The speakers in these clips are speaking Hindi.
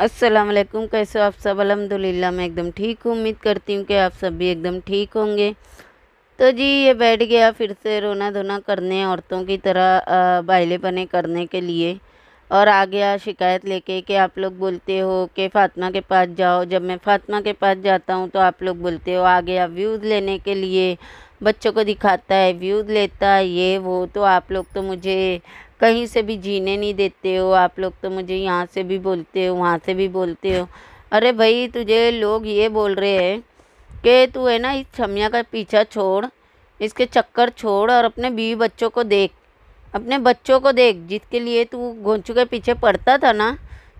असलम कैसे हो आप सब अलहमदिल्ला मैं एकदम ठीक हूँ उम्मीद करती हूँ कि आप सब भी एकदम ठीक होंगे तो जी ये बैठ गया फिर से रोना धोना करने औरतों की तरह बाइले बने करने के लिए और आ गया शिकायत लेके कि आप लोग बोलते हो कि फ़ातिमा के पास जाओ जब मैं फ़ातिमा के पास जाता हूँ तो आप लोग बोलते हो आ गया व्यूज़ लेने के लिए बच्चों को दिखाता है व्यूज़ लेता है ये वो तो आप लोग तो मुझे कहीं से भी जीने नहीं देते हो आप लोग तो मुझे यहाँ से भी बोलते हो वहाँ से भी बोलते हो अरे भाई तुझे लोग ये बोल रहे हैं कि तू है ना इस छमिया का पीछा छोड़ इसके चक्कर छोड़ और अपने बीवी बच्चों को देख अपने बच्चों को देख जिसके लिए तू घोंचू के पीछे पड़ता था ना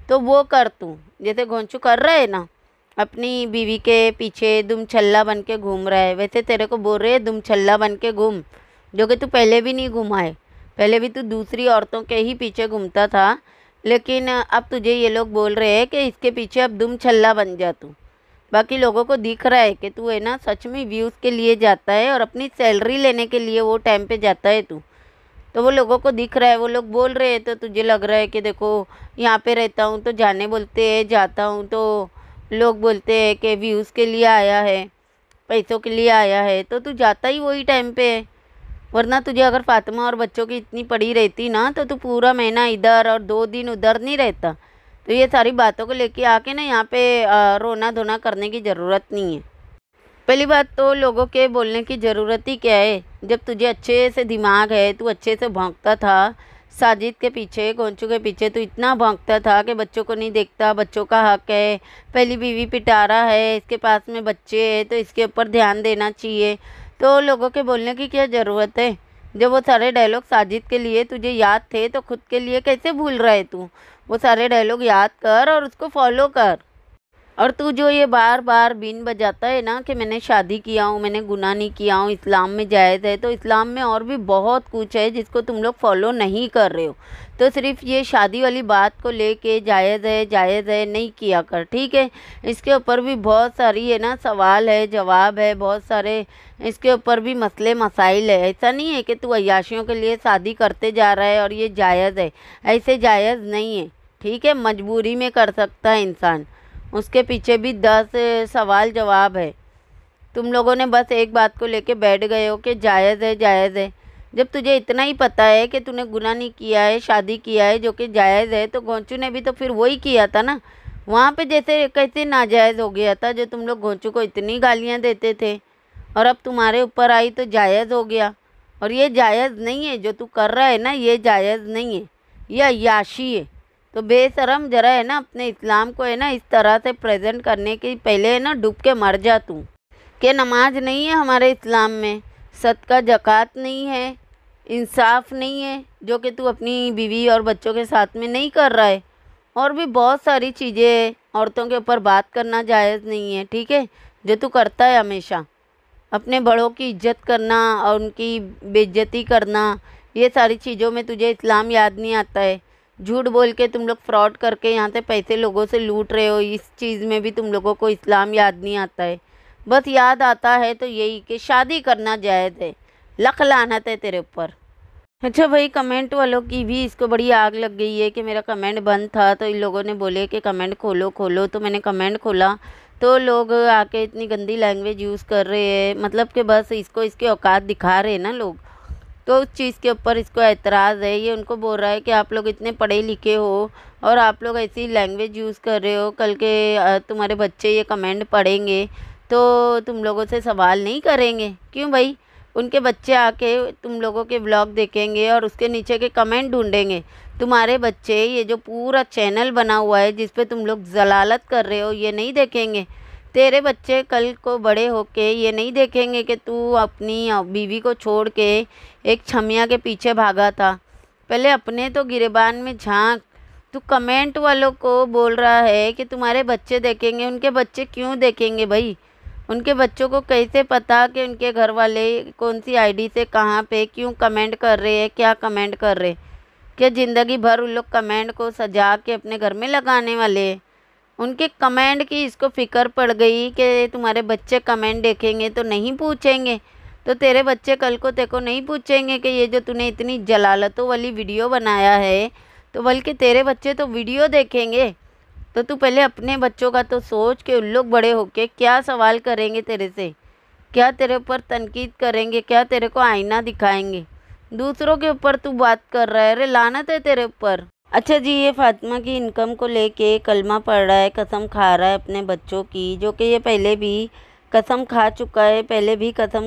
तो वो कर तू जैसे घोंचू कर रहा है ना अपनी बीवी के पीछे दुम छल्ला बन के घूम रहा है वैसे तेरे को बोल रहे दुम छल्ला बन के घूम जो कि तू पहले भी नहीं घुमाए है पहले भी तू तो दूसरी औरतों के ही पीछे घूमता था लेकिन अब तुझे तो ये लोग बोल रहे हैं कि इसके पीछे अब दुम छल्ला बन जा तू बाकी लोगों को दिख रहा है कि तू है ना सच में व्यूज़ के लिए जाता है और अपनी सैलरी लेने के लिए वो टाइम पे जाता है तू तो वो लोगों को दिख रहा है वो लोग बोल रहे हैं तो तुझे लग रहा है कि देखो यहाँ पे रहता हूँ तो जाने बोलते हैं जाता हूँ तो लोग बोलते हैं कि व्यूज़ के लिए आया है पैसों के लिए आया है तो तू जाता ही वही टाइम पे है वरना तुझे अगर फातिमा और बच्चों की इतनी पड़ी रहती ना तो तू पूरा महीना इधर और दो दिन उधर नहीं रहता तो ये सारी बातों को लेके आके ना यहाँ पे रोना धोना करने की ज़रूरत नहीं है पहली बात तो लोगों के बोलने की ज़रूरत ही क्या है जब तुझे अच्छे से दिमाग है तू अच्छे से भोंकता था साजिद के पीछे गोंचू के पीछे तो इतना भोंकता था कि बच्चों को नहीं देखता बच्चों का हक है पहली बीवी पिटारा है इसके पास में बच्चे है तो इसके ऊपर ध्यान देना चाहिए तो लोगों के बोलने की क्या ज़रूरत है जब वो सारे डायलॉग साजिद के लिए तुझे याद थे तो खुद के लिए कैसे भूल रहे तू वो सारे डायलॉग याद कर और उसको फॉलो कर और तू जो ये बार बार बीन बजाता है ना कि मैंने शादी किया हूँ मैंने गुना नहीं किया हूँ इस्लाम में जायज़ है तो इस्लाम में और भी बहुत कुछ है जिसको तुम लोग फॉलो नहीं कर रहे हो तो सिर्फ ये शादी वाली बात को लेके जायज़ है जायज़ है नहीं किया कर ठीक है इसके ऊपर भी बहुत सारी है ना सवाल है जवाब है बहुत सारे इसके ऊपर भी मसले मसाइल है ऐसा नहीं है कि तू अयाशियों के लिए शादी करते जा रहा है और ये जायज़ है ऐसे जायज़ नहीं है ठीक है मजबूरी में कर सकता है इंसान उसके पीछे भी दस सवाल जवाब है तुम लोगों ने बस एक बात को लेके बैठ गए हो कि जायज़ है जायज़ है जब तुझे इतना ही पता है कि तूने गुना नहीं किया है शादी किया है जो कि जायज़ है तो गोंचू ने भी तो फिर वही किया था ना वहाँ पे जैसे कैसे नाजायज़ हो गया था जो तुम लोग गोंचू को इतनी गालियाँ देते थे और अब तुम्हारे ऊपर आई तो जायज़ हो गया और ये जायज़ नहीं है जो तू कर रहा है ना ये जायज़ नहीं है ये अयाशी है तो बेशरम जरा है ना अपने इस्लाम को है ना इस तरह से प्रेजेंट करने के पहले है ना डूब के मर जा तू कि नमाज नहीं है हमारे इस्लाम में सदका जक़ात नहीं है इंसाफ नहीं है जो कि तू अपनी बीवी और बच्चों के साथ में नहीं कर रहा है और भी बहुत सारी चीज़ें औरतों के ऊपर बात करना जायज़ नहीं है ठीक है जो तू करता है हमेशा अपने बड़ों की इज्जत करना और उनकी बेज्ज़ती करना ये सारी चीज़ों में तुझे इस्लाम याद नहीं आता है झूठ बोल के तुम लोग फ्रॉड करके यहाँ से पैसे लोगों से लूट रहे हो इस चीज़ में भी तुम लोगों को इस्लाम याद नहीं आता है बस याद आता है तो यही कि शादी करना जायज़ है लख लानत है तेरे ऊपर अच्छा भाई कमेंट वालों की भी इसको बड़ी आग लग गई है कि मेरा कमेंट बंद था तो इन लोगों ने बोले कि कमेंट खोलो खोलो तो मैंने कमेंट खोला तो लोग आके इतनी गंदी लैंग्वेज यूज़ कर रहे हैं मतलब कि बस इसको इसके औकात दिखा रहे हैं ना लोग तो उस चीज़ के ऊपर इसको एतराज़ है ये उनको बोल रहा है कि आप लोग इतने पढ़े लिखे हो और आप लोग ऐसी लैंग्वेज यूज़ कर रहे हो कल के तुम्हारे बच्चे ये कमेंट पढ़ेंगे तो तुम लोगों से सवाल नहीं करेंगे क्यों भाई उनके बच्चे आके तुम लोगों के ब्लॉग देखेंगे और उसके नीचे के कमेंट ढूंढेंगे तुम्हारे बच्चे ये जो पूरा चैनल बना हुआ है जिस पे तुम लोग जलालत कर रहे हो ये नहीं देखेंगे तेरे बच्चे कल को बड़े होके ये नहीं देखेंगे कि तू अपनी बीवी को छोड़ के एक छमिया के पीछे भागा था पहले अपने तो गिरबान में झांक तू कमेंट वालों को बोल रहा है कि तुम्हारे बच्चे देखेंगे उनके बच्चे क्यों देखेंगे भाई उनके बच्चों को कैसे पता कि उनके घर वाले कौन सी आईडी से कहाँ पे क्यों कमेंट कर रहे हैं क्या कमेंट कर रहे हैं क्या ज़िंदगी भर उन लोग कमेंट को सजा के अपने घर में लगाने वाले हैं उनके कमेंट की इसको फ़िक्र पड़ गई कि तुम्हारे बच्चे कमेंट देखेंगे तो नहीं पूछेंगे तो तेरे बच्चे कल को तेरे को नहीं पूछेंगे कि ये जो तूने इतनी जलालतों वाली वीडियो बनाया है तो बल्कि तेरे बच्चे तो वीडियो देखेंगे तो तू पहले अपने बच्चों का तो सोच के उन लोग बड़े होके क्या सवाल करेंगे तेरे से क्या तेरे ऊपर तनकीद करेंगे क्या तेरे को आईना दिखाएंगे दूसरों के ऊपर तू बात कर रहा है अरे लानत है तेरे ऊपर अच्छा जी ये फातिमा की इनकम को लेके कलमा पढ़ रहा है कसम खा रहा है अपने बच्चों की जो कि ये पहले भी कसम खा चुका है पहले भी कसम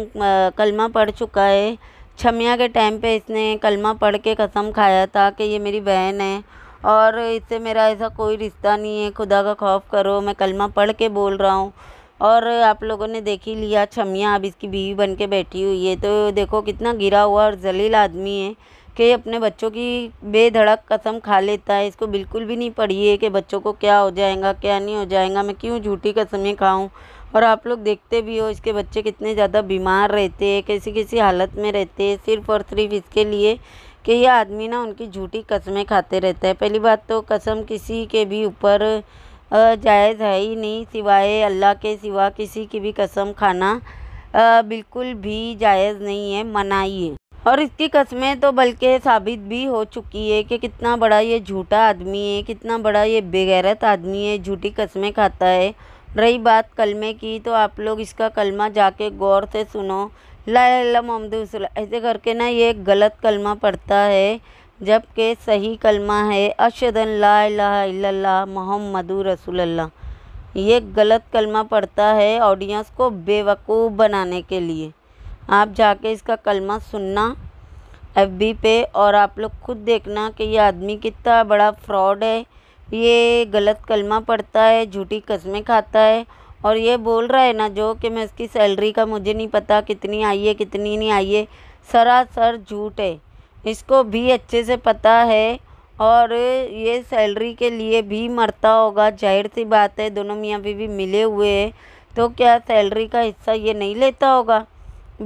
कलमा पढ़ चुका है छमिया के टाइम पे इसने कलमा पढ़ के कसम खाया था कि ये मेरी बहन है और इससे मेरा ऐसा कोई रिश्ता नहीं है खुदा का खौफ करो मैं कलमा पढ़ के बोल रहा हूँ और आप लोगों ने देख ही लिया छमिया अब इसकी बीवी बन के बैठी हुई है तो देखो कितना गिरा हुआ और जलील आदमी है के अपने बच्चों की बेधड़क कसम खा लेता है इसको बिल्कुल भी नहीं पढ़िए कि बच्चों को क्या हो जाएगा क्या नहीं हो जाएगा मैं क्यों झूठी कसमें खाऊं और आप लोग देखते भी हो इसके बच्चे कितने ज़्यादा बीमार रहते हैं किसी किसी हालत में रहते हैं सिर्फ और सिर्फ इसके लिए कि ये आदमी ना उनकी झूठी कसमें खाते रहता है पहली बात तो कसम किसी के भी ऊपर जायज़ है ही नहीं सिवाय अल्लाह के सिवा किसी की भी कसम खाना बिल्कुल भी जायज़ नहीं है मनाइए और इसकी कस्में तो बल्कि साबित भी हो चुकी है कि कितना बड़ा ये झूठा आदमी है कितना बड़ा ये बेगैरत आदमी है झूठी कस्में खाता है रही बात कलमे की तो आप लोग इसका कलमा जाके गौर से सुनो ला मोहम्मद ऐसे करके ना ये गलत कलमा पड़ता है जबकि सही कलमा है अशदन ला मोहम्मद रसूल ये गलत कलमा पड़ता है ऑडियंस को बेवकूफ़ बनाने के लिए आप जाके इसका कलमा सुनना एफ पे और आप लोग खुद देखना कि ये आदमी कितना बड़ा फ्रॉड है ये गलत कलमा पढ़ता है झूठी कस्में खाता है और ये बोल रहा है ना जो कि मैं इसकी सैलरी का मुझे नहीं पता कितनी आई है कितनी नहीं आई है सरासर झूठ है इसको भी अच्छे से पता है और ये सैलरी के लिए भी मरता होगा जाहिर सी बात है दोनों मियाँ बीवी मिले हुए हैं तो क्या सैलरी का हिस्सा ये नहीं लेता होगा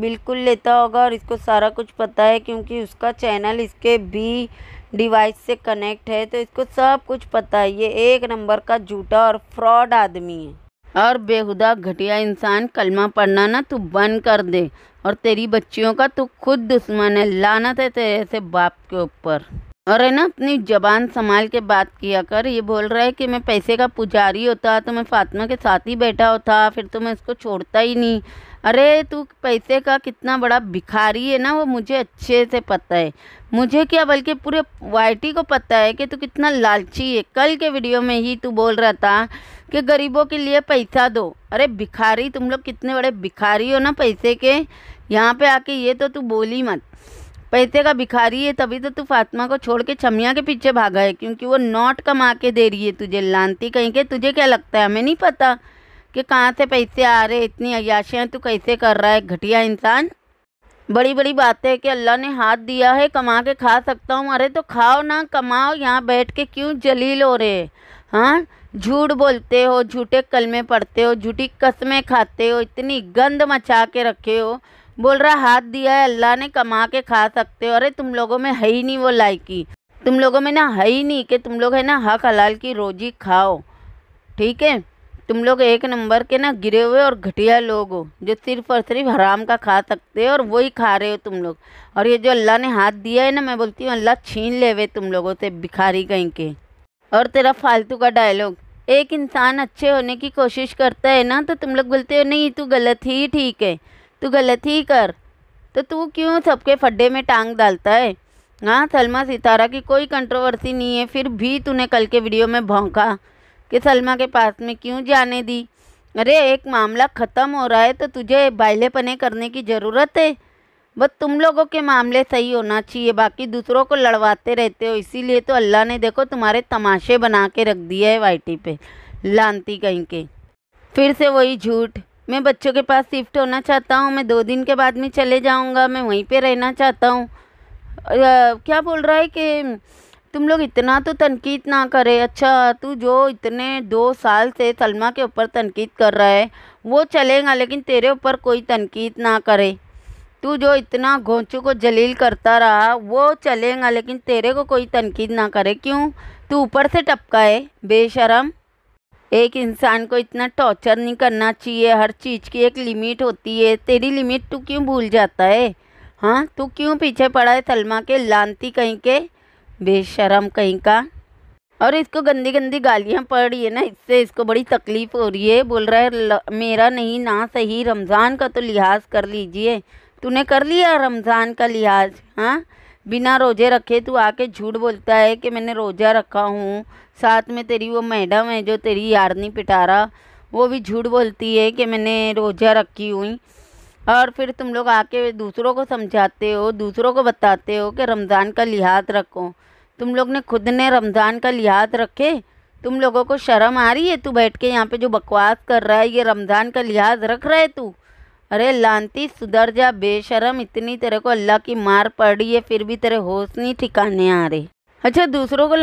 बिल्कुल लेता होगा और इसको सारा कुछ पता है क्योंकि उसका चैनल इसके बी डिवाइस से कनेक्ट है तो इसको सब कुछ पता है ये एक नंबर का झूठा और फ्रॉड आदमी है और बेहुदा घटिया इंसान कलमा पढ़ना ना तू बंद कर दे और तेरी बच्चियों का तू खुद दुश्मन है लाना थे तेरे से बाप के ऊपर और है ना अपनी जबान संभाल के बात किया कर ये बोल रहा है कि मैं पैसे का पुजारी होता तो मैं फातिमा के साथ ही बैठा होता फिर तो मैं इसको छोड़ता ही नहीं अरे तू पैसे का कितना बड़ा भिखारी है ना वो मुझे अच्छे से पता है मुझे क्या बल्कि पूरे वाइटी को पता है कि तू कितना लालची है कल के वीडियो में ही तू बोल रहा था कि गरीबों के लिए पैसा दो अरे भिखारी तुम लोग कितने बड़े भिखारी हो ना पैसे के यहाँ पे आके ये तो तू बोली मत पैसे का भिखारी है तभी तो तू फातिमा को छोड़ के छमिया के पीछे भागा है क्योंकि वो नोट कमा के दे रही है तुझे लानती कहीं के तुझे क्या लगता है हमें नहीं पता कि कहाँ से पैसे आ रहे इतनी अयाशियाँ तू कैसे कर रहा है घटिया इंसान बड़ी बड़ी बातें कि अल्लाह ने हाथ दिया है कमा के खा सकता हूँ अरे तो खाओ ना कमाओ यहाँ बैठ के क्यों जलील हो रहे हाँ झूठ बोलते हो झूठे कलमे पढ़ते हो झूठी कस्में खाते हो इतनी गंद मचा के रखे हो बोल रहा हाथ दिया है अल्लाह ने कमा के खा सकते हो अरे तुम लोगों में है ही नहीं वो लायकी तुम लोगों में ना है ही नहीं कि तुम लोग है ना हक हलाल की रोजी खाओ ठीक है तुम लोग एक नंबर के ना गिरे हुए और घटिया लोग हो जो सिर्फ और सिर्फ हराम का खा सकते हो और वही खा रहे हो तुम लोग और ये जो अल्लाह ने हाथ दिया है ना मैं बोलती हूँ अल्लाह छीन ले वे तुम लोगों से भिखारी कहीं के और तेरा फालतू का डायलॉग एक इंसान अच्छे होने की कोशिश करता है ना तो तुम लोग बोलते हो नहीं तू गलत ही ठीक है तू गलत ही कर तो तू क्यों सबके फड्डे में टांग डालता है हाँ सलमा सितारा की कोई कंट्रोवर्सी नहीं है फिर भी तूने कल के वीडियो में भौंका कि सलमा के पास में क्यों जाने दी अरे एक मामला ख़त्म हो रहा है तो तुझे बाइले पने करने की ज़रूरत है बस तुम लोगों के मामले सही होना चाहिए बाकी दूसरों को लड़वाते रहते हो इसीलिए तो अल्लाह ने देखो तुम्हारे तमाशे बना के रख दिया है वाई पे लानती कहीं के फिर से वही झूठ मैं बच्चों के पास शिफ्ट होना चाहता हूँ मैं दो दिन के बाद में चले जाऊँगा मैं वहीं पर रहना चाहता हूँ क्या बोल रहा है कि तुम लोग इतना तो तनकीद ना करे अच्छा तू जो इतने दो साल से सलमा के ऊपर तनकीद कर रहा है वो चलेगा लेकिन तेरे ऊपर कोई तनकीद ना करे तू जो इतना घोंचू को जलील करता रहा वो चलेगा लेकिन तेरे को कोई तनकीद ना करे क्यों तू ऊपर से टपका है बेशरम एक इंसान को इतना टॉर्चर नहीं करना चाहिए हर चीज़ की एक लिमिट होती है तेरी लिमिट तू क्यों भूल जाता है हाँ तू क्यों पीछे पड़ा है सलमा के लानती कहीं के बेशरम कहीं का और इसको गंदी गंदी गालियाँ पड़ रही है ना इससे इसको बड़ी तकलीफ़ हो रही है बोल रहा है ल, मेरा नहीं ना सही रमज़ान का तो लिहाज कर लीजिए तूने कर लिया रमज़ान का लिहाज हाँ बिना रोज़े रखे तू आके झूठ बोलता है कि मैंने रोज़ा रखा हूँ साथ में तेरी वो मैडम है जो तेरी यारनी पिटारा वो भी झूठ बोलती है कि मैंने रोज़ा रखी हुई और फिर तुम लोग आके दूसरों को समझाते हो दूसरों को बताते हो कि रमज़ान का लिहाज रखो तुम लोग ने खुद ने रमज़ान का लिहाज रखे तुम लोगों को शर्म आ रही है तू बैठ के यहाँ पे जो बकवास कर रहा है ये रमज़ान का लिहाज रख रहा है तू अरे लानती सुधर जा बेशरम इतनी तेरे को अल्लाह की मार पड़ी है फिर भी तेरे होश नहीं ठिकाने आ रहे अच्छा दूसरों को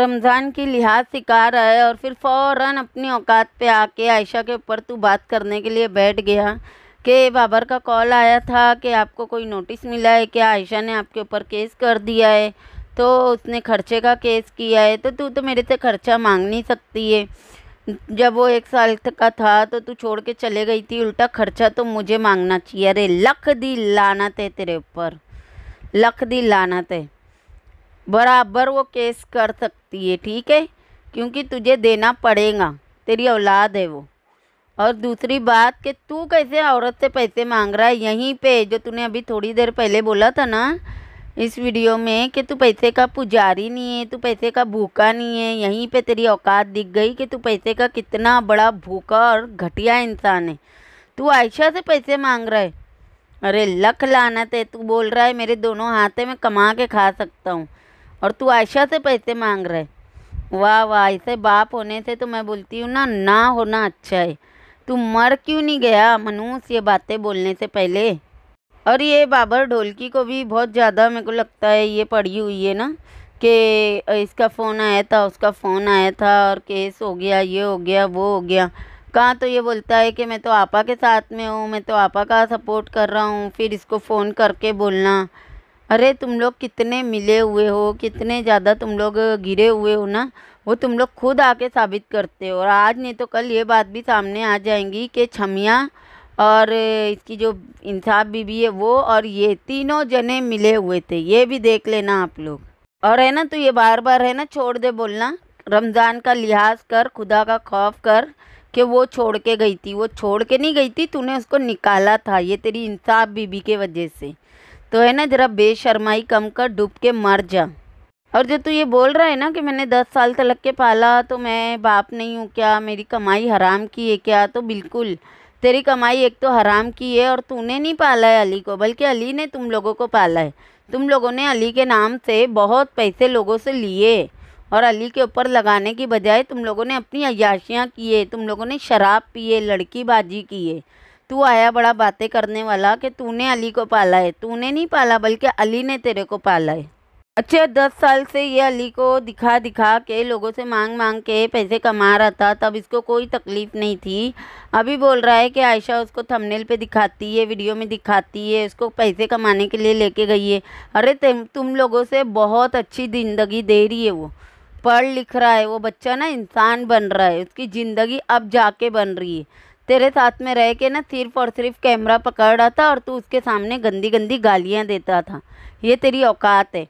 रमज़ान की लिहाज सिखा रहा है और फिर फ़ौर अपनी औकात पे आके आयशा के ऊपर तू बात करने के लिए बैठ गया कि बाबर का कॉल आया था कि आपको कोई नोटिस मिला है कि आयशा ने आपके ऊपर केस कर दिया है तो उसने खर्चे का केस किया है तो तू तो मेरे से खर्चा मांग नहीं सकती है जब वो एक साल का था तो तू छोड़ के चले गई थी उल्टा खर्चा तो मुझे मांगना चाहिए अरे लख दी लानत है तेरे ऊपर लख दी लानत है बराबर वो केस कर सकती है ठीक है क्योंकि तुझे देना पड़ेगा तेरी औलाद है वो और दूसरी बात कि तू कैसे औरत से पैसे मांग रहा है यहीं पे जो तूने अभी थोड़ी देर पहले बोला था ना इस वीडियो में कि तू पैसे का पुजारी नहीं है तू पैसे का भूखा नहीं है यहीं पे तेरी औकात दिख गई कि तू पैसे का कितना बड़ा भूखा और घटिया इंसान है तू आयशा से पैसे मांग रहा है अरे लख लानत है तू बोल रहा है मेरे दोनों हाथे में कमा के खा सकता हूँ और तू आयशा से पैसे मांग रहा है वाह वाह ऐसे बाप होने से तो मैं बोलती हूँ ना ना होना अच्छा है तू मर क्यों नहीं गया मनूस ये बातें बोलने से पहले और ये बाबर ढोलकी को भी बहुत ज़्यादा मेरे को लगता है ये पढ़ी हुई है ना कि इसका फ़ोन आया था उसका फ़ोन आया था और केस हो गया ये हो गया वो हो गया कहाँ तो ये बोलता है कि मैं तो आपा के साथ में हूँ मैं तो आपा का सपोर्ट कर रहा हूँ फिर इसको फ़ोन करके बोलना अरे तुम लोग कितने मिले हुए हो कितने ज़्यादा तुम लोग गिरे हुए हो ना वो तुम लोग खुद आके साबित करते हो और आज नहीं तो कल ये बात भी सामने आ जाएंगी कि छमिया और इसकी जो इंसाफ बीबी है वो और ये तीनों जने मिले हुए थे ये भी देख लेना आप लोग और है ना तो ये बार बार है ना छोड़ दे बोलना रमज़ान का लिहाज कर खुदा का खौफ कर कि वो छोड़ के गई थी वो छोड़ के नहीं गई थी तूने उसको निकाला था ये तेरी इंसाफ बीबी के वजह से तो है ना ज़रा बेशरमाई कम कर डूब के मर जा और जो तू ये बोल रहा है ना कि मैंने दस साल तलक के पाला तो मैं बाप नहीं हूँ क्या मेरी कमाई हराम की है क्या तो बिल्कुल तेरी कमाई एक तो हराम की है और तूने नहीं पाला है अली को बल्कि अली ने तुम लोगों को पाला है तुम लोगों ने अली के नाम से बहुत पैसे लोगों से लिए और अली के ऊपर लगाने की बजाय तुम लोगों ने अपनी अयाशियाँ किए तुम लोगों ने शराब पिए लड़कीबाजी किए तू आया बड़ा बातें करने वाला कि तूने अली को पाला है तूने नहीं पाला बल्कि अली ने तेरे को पाला है अच्छे दस साल से ये अली को दिखा दिखा के लोगों से मांग मांग के पैसे कमा रहा था तब इसको कोई तकलीफ़ नहीं थी अभी बोल रहा है कि आयशा उसको थंबनेल पे दिखाती है वीडियो में दिखाती है उसको पैसे कमाने के लिए लेके गई है अरे तुम लोगों से बहुत अच्छी ज़िंदगी दे रही है वो पढ़ लिख रहा है वो बच्चा ना इंसान बन रहा है उसकी ज़िंदगी अब जाके बन रही है तेरे साथ में रह के ना सिर्फ और सिर्फ कैमरा पकड़ रहा था और तू उसके सामने गंदी गंदी गालियाँ देता था ये तेरी औकात है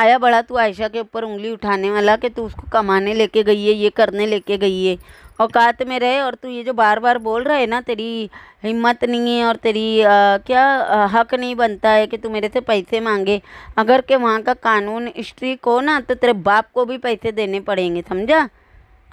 आया बड़ा तू आयशा के ऊपर उंगली उठाने वाला कि तू उसको कमाने लेके गई है ये करने लेके गई है औकात में रहे और तू ये जो बार बार बोल रहा है ना तेरी हिम्मत नहीं है और तेरी आ, क्या हक नहीं बनता है कि तू मेरे से पैसे मांगे अगर के वहाँ का कानून स्ट्रिक हो ना तो तेरे बाप को भी पैसे देने पड़ेंगे समझा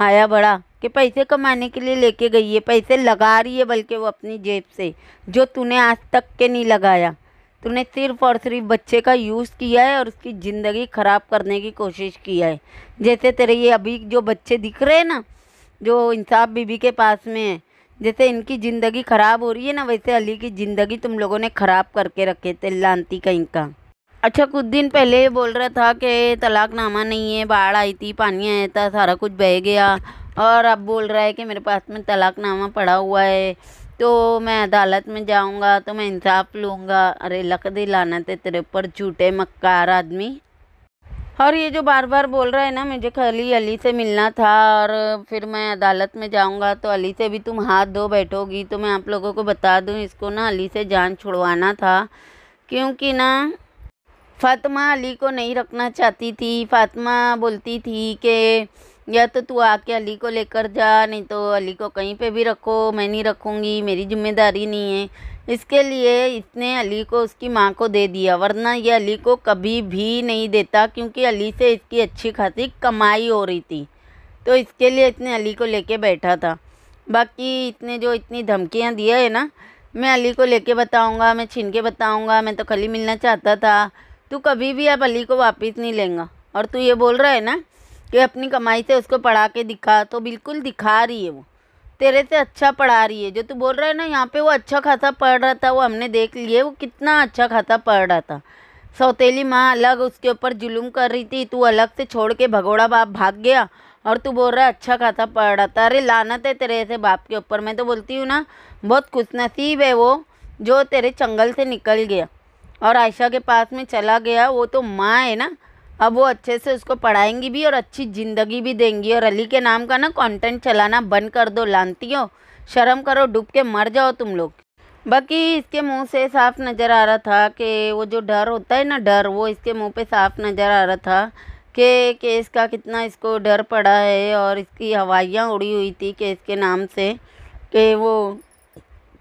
आया बड़ा कि पैसे कमाने के लिए लेके गई है पैसे लगा रही है बल्कि वो अपनी जेब से जो तूने आज तक के नहीं लगाया तूने सिर्फ और सिर्फ बच्चे का यूज़ किया है और उसकी ज़िंदगी ख़राब करने की कोशिश किया है जैसे तेरे ये अभी जो बच्चे दिख रहे हैं ना जो इंसाफ बीबी के पास में है जैसे इनकी ज़िंदगी ख़राब हो रही है ना वैसे अली की ज़िंदगी तुम लोगों ने ख़राब करके रखे थे लानती कहीं का अच्छा कुछ दिन पहले बोल रहा था कि तलाकनामा नहीं है बाढ़ आई थी पानी आया था सारा कुछ बह गया और अब बोल रहा है कि मेरे पास में तलाकनामा पड़ा हुआ है तो मैं अदालत में जाऊंगा तो मैं इंसाफ लूँगा अरे लक दिलाना थे तेरे ऊपर झूठे मक्कार आदमी और ये जो बार बार बोल रहा है ना मुझे खाली अली से मिलना था और फिर मैं अदालत में जाऊंगा तो अली से भी तुम हाथ धो बैठोगी तो मैं आप लोगों को बता दूं इसको ना अली से जान छुड़वाना था क्योंकि ना फातिमा अली को नहीं रखना चाहती थी फातिमा बोलती थी कि या तो तू आके अली को लेकर जा नहीं तो अली को कहीं पे भी रखो मैं नहीं रखूँगी मेरी जिम्मेदारी नहीं है इसके लिए इसने अली को उसकी माँ को दे दिया वरना ये अली को कभी भी नहीं देता क्योंकि अली से इसकी अच्छी खासी कमाई हो रही थी तो इसके लिए इतने अली को लेके बैठा था बाकी इतने जो इतनी धमकियाँ दिया है ना मैं अली को लेके बताऊँगा मैं छीन के बताऊँगा मैं तो खली मिलना चाहता था तू कभी भी अब अली को वापस नहीं लेंगा और तू ये बोल रहा है ना कि अपनी कमाई से उसको पढ़ा के दिखा तो बिल्कुल दिखा रही है वो तेरे से अच्छा पढ़ा रही है जो तू बोल रहा है ना यहाँ पे वो अच्छा खासा पढ़ रहा था वो हमने देख लिए वो कितना अच्छा खासा पढ़ रहा था सौतेली माँ अलग उसके ऊपर जुलूम कर रही थी तू अलग से छोड़ के भगोड़ा बाप भाग गया और तू बोल रहा है अच्छा खासा पढ़ रहा था अरे लानत है तेरे ऐसे बाप के ऊपर मैं तो बोलती हूँ ना बहुत खुशनसीब है वो जो तेरे चंगल से निकल गया और आयशा के पास में चला गया वो तो माँ है ना अब वो अच्छे से उसको पढ़ाएंगी भी और अच्छी ज़िंदगी भी देंगी और अली के नाम का ना कंटेंट चलाना बंद कर दो लानती हो शर्म करो डूब के मर जाओ तुम लोग बाकी इसके मुंह से साफ नज़र आ रहा था कि वो जो डर होता है ना डर वो इसके मुंह पे साफ नज़र आ रहा था कि केस का कितना इसको डर पड़ा है और इसकी हवाइयाँ उड़ी हुई थी केस के नाम से कि वो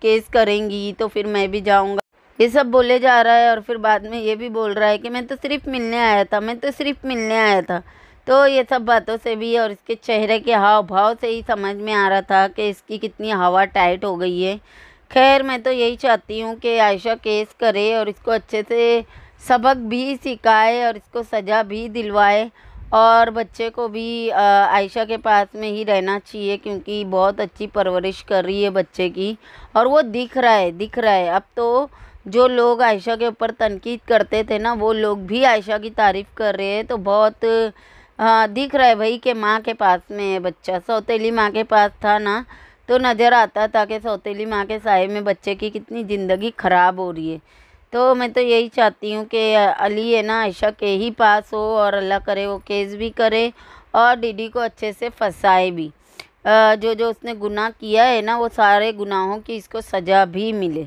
केस करेंगी तो फिर मैं भी जाऊँगा ये सब बोले जा रहा है और फिर बाद में ये भी बोल रहा है कि मैं तो सिर्फ मिलने आया था मैं तो सिर्फ मिलने आया था तो ये सब बातों से भी और इसके चेहरे के हाव भाव से ही समझ में आ रहा था कि इसकी कितनी हवा टाइट हो गई है खैर मैं तो यही चाहती हूँ कि आयशा केस करे और इसको अच्छे से सबक भी सिखाए और इसको सज़ा भी दिलवाए और बच्चे को भी आयशा के पास में ही रहना चाहिए क्योंकि बहुत अच्छी परवरिश कर रही है बच्चे की और वो दिख रहा है दिख रहा है अब तो जो लोग आयशा के ऊपर तनकीद करते थे ना वो लोग भी आयशा की तारीफ़ कर रहे हैं तो बहुत आ, हाँ, दिख रहा है भाई कि माँ के पास में है बच्चा सौतीली माँ के पास था ना तो नज़र आता था कि सौतेली माँ के साय में बच्चे की कितनी ज़िंदगी ख़राब हो रही है तो मैं तो यही चाहती हूँ कि अली है ना आयशा के ही पास हो और अल्लाह करे वो केस भी करे और डीडी को अच्छे से फंसाए भी जो जो उसने गुनाह किया है ना वो सारे गुनाहों की इसको सज़ा भी मिले